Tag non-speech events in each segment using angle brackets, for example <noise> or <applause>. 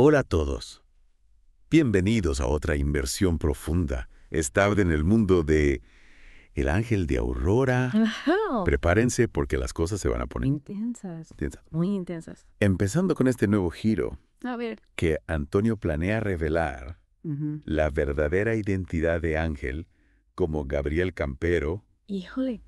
Hola a todos. Bienvenidos a otra inversión profunda, esta en el mundo de El Ángel de Aurora. Prepárense porque las cosas se van a poner intensas. Muy intensas. Empezando con este nuevo giro. A ver. Que Antonio planea revelar la verdadera identidad de Ángel como Gabriel Campero. Híjole.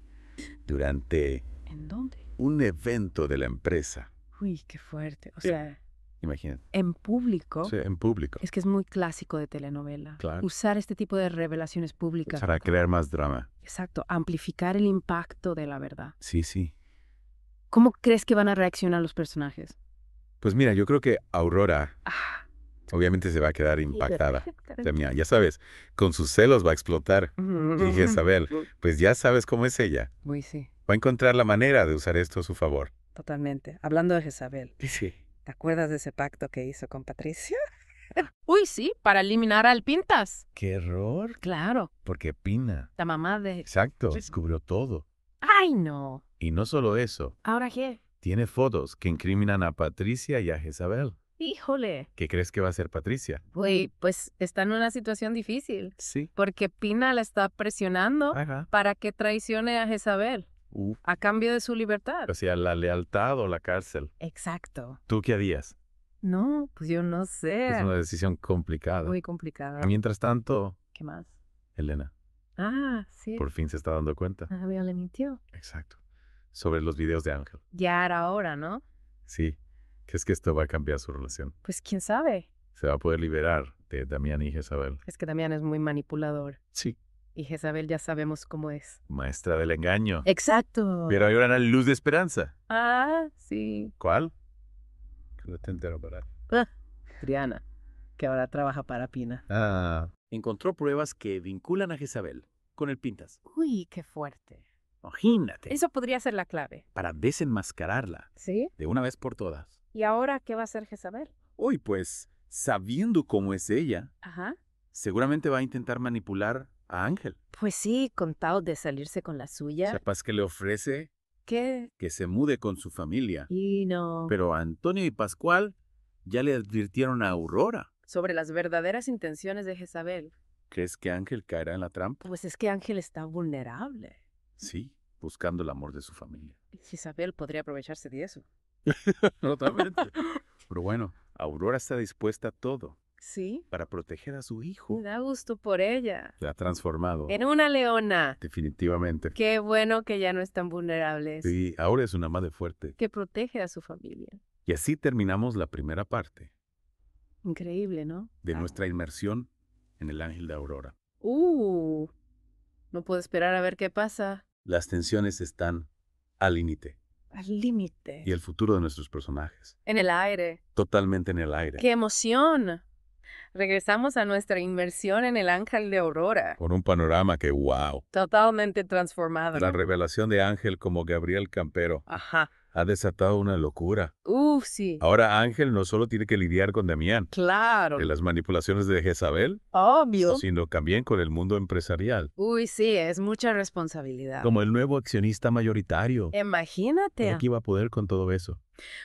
Durante ¿En dónde? un evento de la empresa. Uy, qué fuerte. O eh, sea, Imagínate. En público. Sí, en público. Es que es muy clásico de telenovela. Claro. Usar este tipo de revelaciones públicas. Para crear más drama. Exacto, amplificar el impacto de la verdad. Sí, sí. ¿Cómo crees que van a reaccionar los personajes? Pues mira, yo creo que Aurora ah. obviamente se va a quedar impactada. <laughs> ya sabes, con sus celos va a explotar. y Jezabel, <laughs> pues ya sabes cómo es ella. Uy, sí. Va a encontrar la manera de usar esto a su favor. Totalmente. Hablando de Jezabel. Sí. ¿Te acuerdas de ese pacto que hizo con Patricia? <laughs> Uy, sí, para eliminar al Pintas. ¡Qué error! Claro. Porque Pina. La mamá de... Exacto, descubrió todo. ¡Ay, no! Y no solo eso. ¿Ahora qué? Tiene fotos que incriminan a Patricia y a Jezabel. Híjole. ¿Qué crees que va a hacer Patricia? Uy, pues está en una situación difícil. Sí. Porque Pina la está presionando para que traicione a Jezabel a cambio de su libertad. O sea, la lealtad o la cárcel. Exacto. ¿Tú qué harías? No, pues yo no sé. Es una decisión complicada. Muy complicada. Mientras tanto... ¿Qué más? Elena. Ah, sí. Por fin se está dando cuenta. Ah, bien, le mintió. Exacto. Sobre los videos de Ángel. Ya era hora, ¿no? Sí. es que esto va a cambiar su relación? Pues quién sabe. Se va a poder liberar de Damián y Isabel Es que Damián es muy manipulador. Sí, y Jezabel ya sabemos cómo es. Maestra del engaño. Exacto. Pero hay una luz de esperanza. Ah, sí. ¿Cuál? Que lo te entero ¿verdad? Ah, que ahora trabaja para Pina. Ah. Encontró pruebas que vinculan a Jezabel con el Pintas. Uy, qué fuerte. Imagínate. Eso podría ser la clave. Para desenmascararla. ¿Sí? De una vez por todas. ¿Y ahora qué va a hacer Jezabel? Uy, pues, sabiendo cómo es ella, seguramente va a intentar manipular a Ángel. Pues sí, contado de salirse con la suya. Capaz que le ofrece ¿Qué? que se mude con su familia. Y no. Pero Antonio y Pascual ya le advirtieron a Aurora. Sobre las verdaderas intenciones de Jezabel. ¿Crees que Ángel caerá en la trampa? Pues es que Ángel está vulnerable. Sí, buscando el amor de su familia. Jezabel podría aprovecharse de eso. <laughs> Totalmente. Pero bueno, Aurora está dispuesta a todo. Sí. Para proteger a su hijo. Me da gusto por ella. La ha transformado. En una leona. Definitivamente. Qué bueno que ya no están vulnerables. vulnerable. Sí, ahora es una madre fuerte. Que protege a su familia. Y así terminamos la primera parte. Increíble, ¿no? De ah. nuestra inmersión en el ángel de Aurora. Uh, no puedo esperar a ver qué pasa. Las tensiones están al límite. Al límite. Y el futuro de nuestros personajes. En el aire. Totalmente en el aire. ¡Qué emoción! regresamos a nuestra inmersión en el ángel de Aurora. Con un panorama que, wow. Totalmente transformado. La revelación de ángel como Gabriel Campero. Ajá ha desatado una locura. Uf, sí. Ahora Ángel no solo tiene que lidiar con Damián. Claro. De las manipulaciones de Jezabel. Obvio. Sino también con el mundo empresarial. Uy, sí, es mucha responsabilidad. Como el nuevo accionista mayoritario. Imagínate. ¿Qué va a poder con todo eso?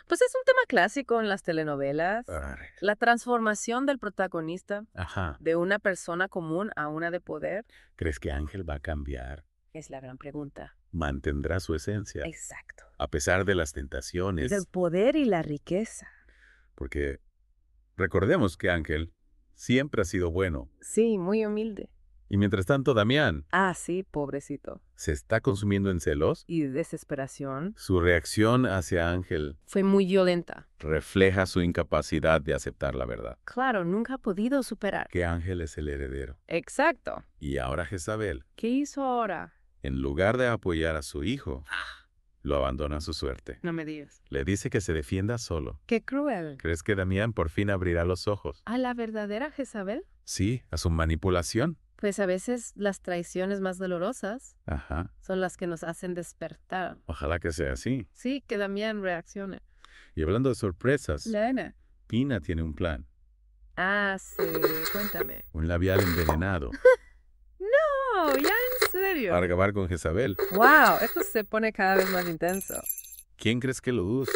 Pues es un tema clásico en las telenovelas. La transformación del protagonista. Ajá. De una persona común a una de poder. ¿Crees que Ángel va a cambiar? Es la gran pregunta mantendrá su esencia. Exacto. A pesar de las tentaciones. Del poder y la riqueza. Porque recordemos que Ángel siempre ha sido bueno. Sí, muy humilde. Y mientras tanto, Damián. Ah, sí, pobrecito. Se está consumiendo en celos. Y desesperación. Su reacción hacia Ángel. Fue muy violenta. Refleja su incapacidad de aceptar la verdad. Claro, nunca ha podido superar. Que Ángel es el heredero. Exacto. Y ahora Jezabel. ¿Qué hizo ahora? en lugar de apoyar a su hijo, ah. lo abandona a su suerte. No me digas. Le dice que se defienda solo. ¡Qué cruel! ¿Crees que Damián por fin abrirá los ojos? ¿A la verdadera Jezabel? Sí, a su manipulación. Pues a veces las traiciones más dolorosas son las que nos hacen despertar. Ojalá que sea así. Sí, que Damián reaccione. Y hablando de sorpresas, Pina tiene un plan. Ah, sí, cuéntame. Un labial envenenado. <laughs> no, ya serio? Para acabar con Jezabel. ¡Wow! Esto se pone cada vez más intenso. ¿Quién crees que lo usa?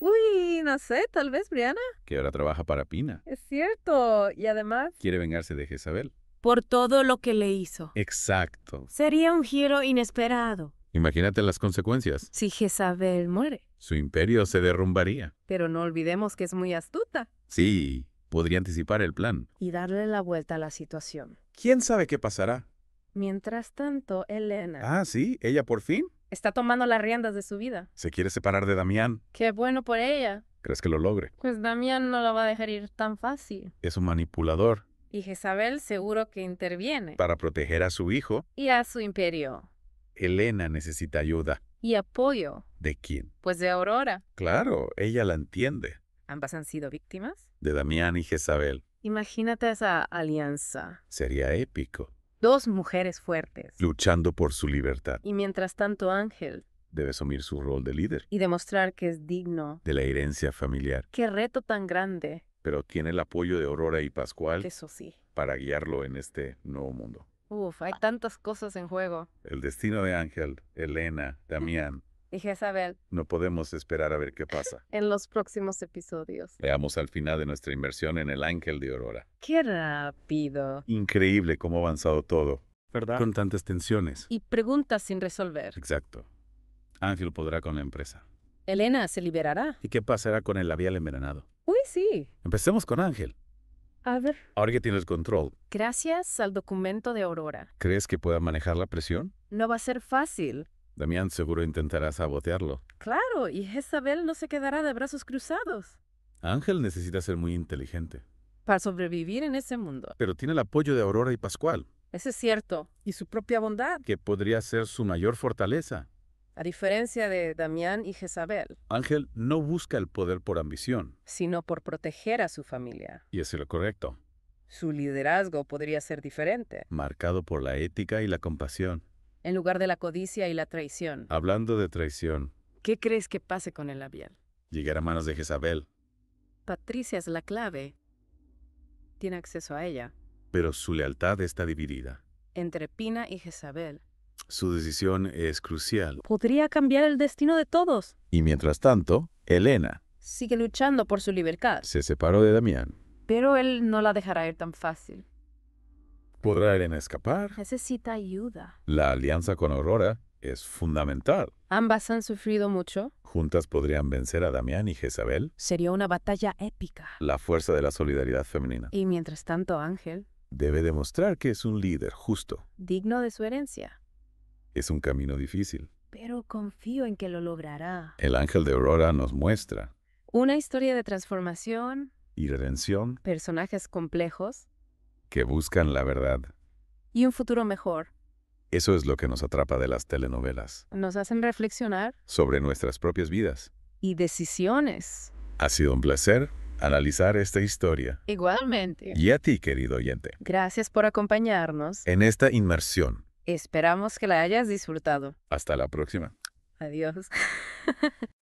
Uy, no sé, tal vez Brianna. Que ahora trabaja para Pina. Es cierto. Y además... Quiere vengarse de Jezabel. Por todo lo que le hizo. Exacto. Sería un giro inesperado. Imagínate las consecuencias. Si Jezabel muere. Su imperio se derrumbaría. Pero no olvidemos que es muy astuta. Sí, podría anticipar el plan. Y darle la vuelta a la situación. ¿Quién sabe qué pasará? Mientras tanto, Elena... Ah, sí, ella por fin. Está tomando las riendas de su vida. Se quiere separar de Damián. Qué bueno por ella. ¿Crees que lo logre? Pues Damián no la va a dejar ir tan fácil. Es un manipulador. Y Jezabel seguro que interviene. Para proteger a su hijo. Y a su imperio. Elena necesita ayuda. Y apoyo. ¿De quién? Pues de Aurora. Claro, ella la entiende. Ambas han sido víctimas. De Damián y Jezabel. Imagínate esa alianza. Sería épico. Dos mujeres fuertes. Luchando por su libertad. Y mientras tanto Ángel. Debe asumir su rol de líder. Y demostrar que es digno. De la herencia familiar. Qué reto tan grande. Pero tiene el apoyo de Aurora y Pascual. Eso sí. Para guiarlo en este nuevo mundo. Uf, hay tantas cosas en juego. El destino de Ángel, Elena, Damián, Dije, Isabel... No podemos esperar a ver qué pasa. <laughs> En los próximos episodios. Veamos al final de nuestra inversión en el Ángel de Aurora. ¡Qué rápido! Increíble cómo ha avanzado todo. ¿Verdad? Con tantas tensiones. Y preguntas sin resolver. Exacto. Ángel podrá con la empresa. Elena se liberará. ¿Y qué pasará con el labial envenenado? Uy, sí. Empecemos con Ángel. A ver. Ahora que tienes control. Gracias al documento de Aurora. ¿Crees que pueda manejar la presión? No va a ser fácil. Damián seguro intentará sabotearlo. Claro, y Jezabel no se quedará de brazos cruzados. Ángel necesita ser muy inteligente. Para sobrevivir en ese mundo. Pero tiene el apoyo de Aurora y Pascual. Eso es cierto. Y su propia bondad. Que podría ser su mayor fortaleza. A diferencia de Damián y Jezabel. Ángel no busca el poder por ambición. Sino por proteger a su familia. Y es lo correcto. Su liderazgo podría ser diferente. Marcado por la ética y la compasión en lugar de la codicia y la traición. Hablando de traición. ¿Qué crees que pase con el labial? Llegar a manos de Jezabel. Patricia es la clave. Tiene acceso a ella. Pero su lealtad está dividida. Entre Pina y Jezabel. Su decisión es crucial. Podría cambiar el destino de todos. Y mientras tanto, Elena. Sigue luchando por su libertad. Se separó de Damián. Pero él no la dejará ir tan fácil. ¿Podrá Elena escapar? Necesita ayuda. La alianza con Aurora es fundamental. Ambas han sufrido mucho. Juntas podrían vencer a Damián y Jezabel. Sería una batalla épica. La fuerza de la solidaridad femenina. Y mientras tanto, Ángel. Debe demostrar que es un líder justo. Digno de su herencia. Es un camino difícil. Pero confío en que lo logrará. El ángel de Aurora nos muestra. Una historia de transformación. Y redención. Personajes complejos que buscan la verdad. Y un futuro mejor. Eso es lo que nos atrapa de las telenovelas. Nos hacen reflexionar. Sobre nuestras propias vidas. Y decisiones. Ha sido un placer analizar esta historia. Igualmente. Y a ti, querido oyente. Gracias por acompañarnos. En esta inmersión. Esperamos que la hayas disfrutado. Hasta la próxima. Adiós. <laughs>